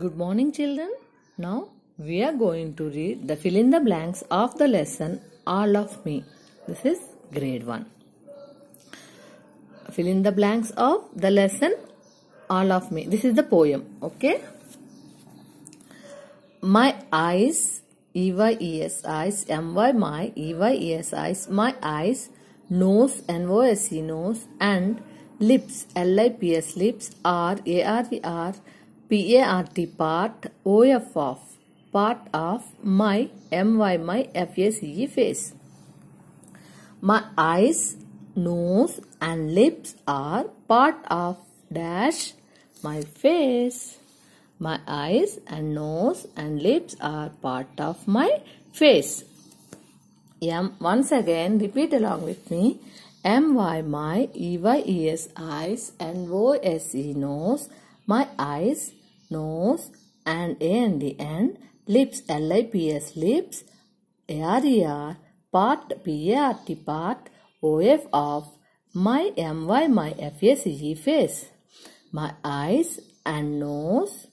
Good morning children. Now we are going to read the fill in the blanks of the lesson All of Me. This is grade 1. Fill in the blanks of the lesson All of Me. This is the poem. Okay. My eyes, E-Y-E-S eyes, M-Y my, E-Y-E-S eyes, my eyes, nose, N-O-S-E nose and lips, L-I-P-S lips, R-A-R-V-R, -R -V -R, PART part OF of part of my MY my FACE face. My eyes, nose and lips are part of dash my face. My eyes and nose and lips are part of my face. M once again repeat along with me. M Y my E Y E S eyes and O S E nose my eyes nose and A and the end, lips, L-I-P-S, lips, A-R-E-R, part, P-A-R-T, part, O-F, of, my, M-Y, my, F-A-C-E, face. My eyes and nose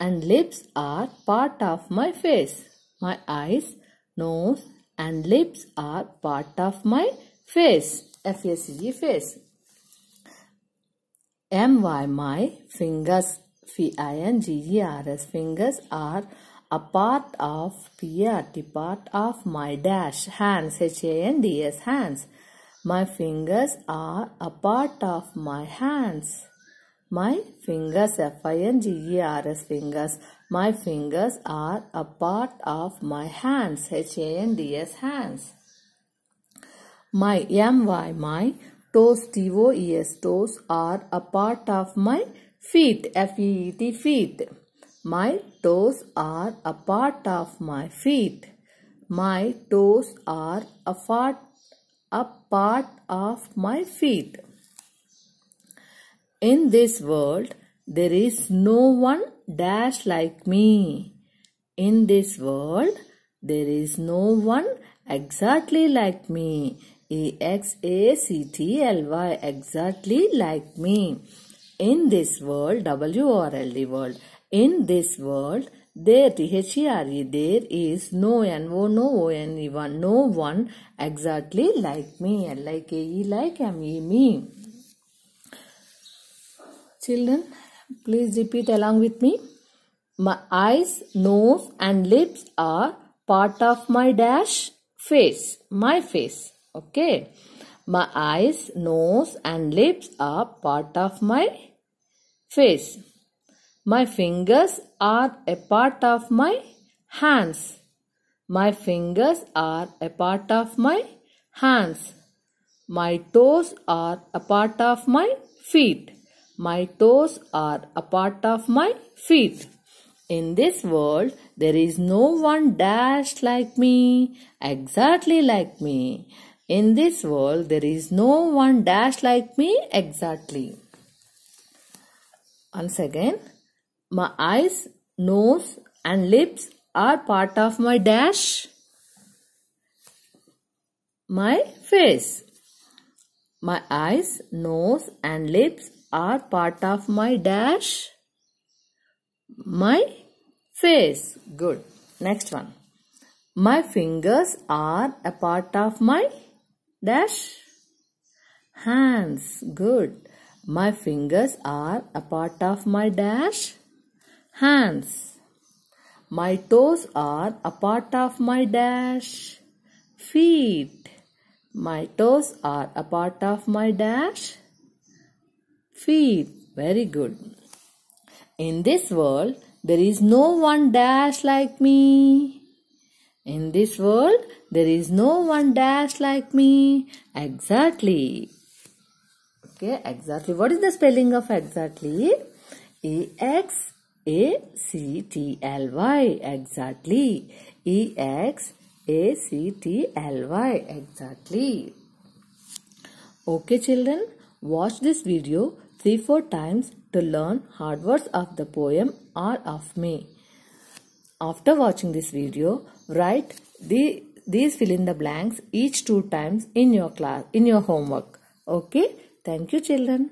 and lips are part of my face. My eyes, nose and lips are part of my face. F-A-C-E, face. M-Y, my, fingers F-I-N-G-E-R-S. Fingers are a part of P-R-T, part of my dash. Hands, H-A-N-D-S, hands. My fingers are a part of my hands. My fingers, F-I-N-G-E-R-S, fingers. My fingers are a part of my hands, H-A-N-D-S, hands. My, M-Y, my toes, T-O-E-S, toes are a part of my Feet, F-E-E-T, feet. My toes are a part of my feet. My toes are a part, a part of my feet. In this world, there is no one dash like me. In this world, there is no one exactly like me. E-X-A-C-T-L-Y, exactly like me. In this world, W-O-R-L-D world, in this world, there, T-H-E-R-E, there is no N-O, no O-N-E one, no one exactly like me, L-I-K-E, like M-E, me. Children, please repeat along with me. My eyes, nose and lips are part of my dash face, my face, okay. My eyes, nose and lips are part of my face. My fingers are a part of my hands. My fingers are a part of my hands. My toes are a part of my feet. My toes are a part of my feet. In this world, there is no one dashed like me, exactly like me. In this world, there is no one dash like me exactly. Once again, my eyes, nose and lips are part of my dash. My face. My eyes, nose and lips are part of my dash. My face. Good. Next one. My fingers are a part of my dash hands. Good. My fingers are a part of my dash hands. My toes are a part of my dash feet. My toes are a part of my dash feet. Very good. In this world, there is no one dash like me. In this world, there is no one dash like me. Exactly. Okay, exactly. What is the spelling of exactly? E X A C T L Y. Exactly. E X A C T L Y. Exactly. Okay, children, watch this video 3 4 times to learn hard words of the poem All of Me. After watching this video, write the, these fill in the blanks each two times in your class, in your homework. Okay? Thank you children.